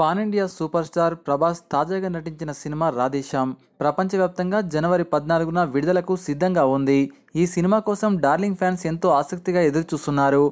pan India super star Prabhas తాజాగా నటించిన cinema Radhe Shyam ప్రపంచవ్యాప్తంగా జనవరి పద్నాలుగున విడుదలకు సిద్ధంగా ఉంది ఈ సినిమా కోసం డార్లింగ్ ఫ్యాన్స్ ఎంతో ఆసక్తిగా ఎదురుచూస్తున్నారు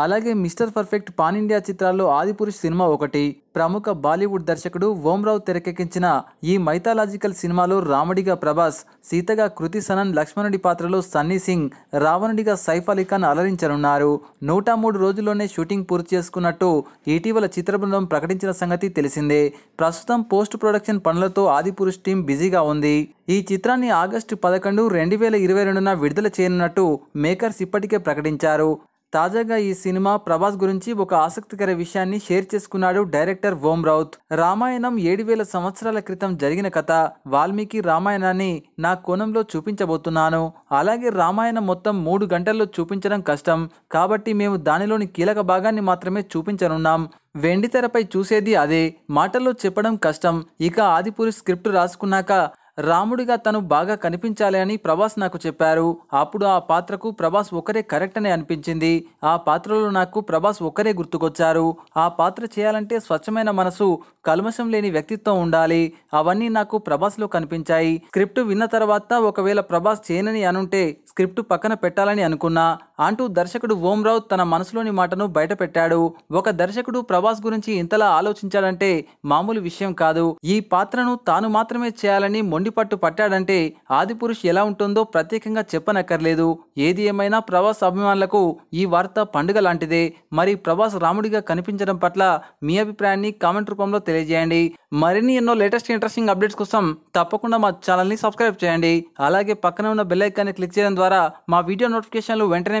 అలాగే మిస్టర్ పర్ఫెక్ట్ పాన్ ఇండియా చిత్రాల్లో ఆదిపురుష్ సినిమా ఒకటి ప్రముఖ బాలీవుడ్ దర్శకుడు ఓంరావు తెరకెక్కించిన ఈ మైథాలాజికల్ సినిమాలో రాముడిగా ప్రభాస్ సీతగా కృతి సనన్ లక్ష్మణుడి పాత్రలో సన్నీ సింగ్ రావణుడిగా సైఫ్ అలీ ఖాన్ అలరించనున్నారు నూట మూడు రోజుల్లోనే షూటింగ్ పూర్తి చేసుకున్నట్టు ఇటీవల చిత్ర బృందం ప్రకటించిన సంగతి తెలిసిందే ప్రస్తుతం పోస్ట్ ప్రొడక్షన్ పనులతో ఆదిపురుష్ టీం బిజీగా ఉంది ఈ చిత్రాన్ని ఆగస్టు పదకొండు రెండు వేల ఇరవై రెండున విడుదల చేయనున్నట్టు మేకర్స్ ఇప్పటికే ప్రకటించారు తాజాగా ఈ సినిమా ప్రభాస్ గురించి ఒక ఆసక్తికర విషయాన్ని షేర్ చేసుకున్నాడు డైరెక్టర్ ఓం రౌత్ రామాయణం ఏడు వేల సంవత్సరాల క్రితం జరిగిన కథ వాల్మీకి రామాయణాన్ని నా కోణంలో చూపించబోతున్నాను అలాగే రామాయణం మొత్తం మూడు గంటల్లో చూపించడం కష్టం కాబట్టి మేము దానిలోని కీలక భాగాన్ని మాత్రమే చూపించనున్నాం వెండితెరపై చూసేది అదే మాటల్లో చెప్పడం కష్టం ఇక ఆదిపురి స్క్రిప్ట్ రాసుకున్నాక రాముడిగా తను బాగా కనిపించాలి అని ప్రభాస్ నాకు చెప్పారు అప్పుడు ఆ పాత్రకు ప్రభాస్ ఒకరే కరెక్ట్ అని అనిపించింది ఆ పాత్రలో నాకు ప్రభాస్ ఒకరే గుర్తుకొచ్చారు ఆ పాత్ర చేయాలంటే స్వచ్ఛమైన మనసు కల్మషం లేని వ్యక్తిత్వం ఉండాలి అవన్నీ నాకు ప్రభాస్లో కనిపించాయి స్క్రిప్ట్ విన్న తర్వాత ఒకవేళ ప్రభాస్ చేయనని అనుంటే స్క్రిప్ట్ పక్కన పెట్టాలని అనుకున్నా అంటూ దర్శకుడు ఓంరావు తన మనసులోని మాటను బయటపెట్టాడు ఒక దర్శకుడు ప్రభాస్ గురించి ఇంతలా ఆలోచించాడంటే మామూలు విషయం కాదు ఈ పాత్రను తాను మాత్రమే చేయాలని మొండిపట్టు పట్టాడంటే ఆదిపురుష్ ఎలా ఉంటుందో ప్రత్యేకంగా చెప్పనక్కర్లేదు ఏది ఏమైనా ప్రభాస్ అభిమానులకు ఈ వార్త పండుగ లాంటిదే మరి ప్రభాస్ రాముడిగా కనిపించడం పట్ల మీ అభిప్రాయాన్ని కామెంట్ రూపంలో తెలియజేయండి మరిన్ని ఎన్నో లేటెస్ట్ ఇంట్రెస్టింగ్ అప్డేట్స్ కోసం తప్పకుండా మా ఛానల్ని సబ్స్క్రైబ్ చేయండి అలాగే పక్కన ఉన్న బెల్ ఐకాన్ని క్లిక్ చేయడం ద్వారా మా వీడియో నోటిఫికేషన్లు వెంటనే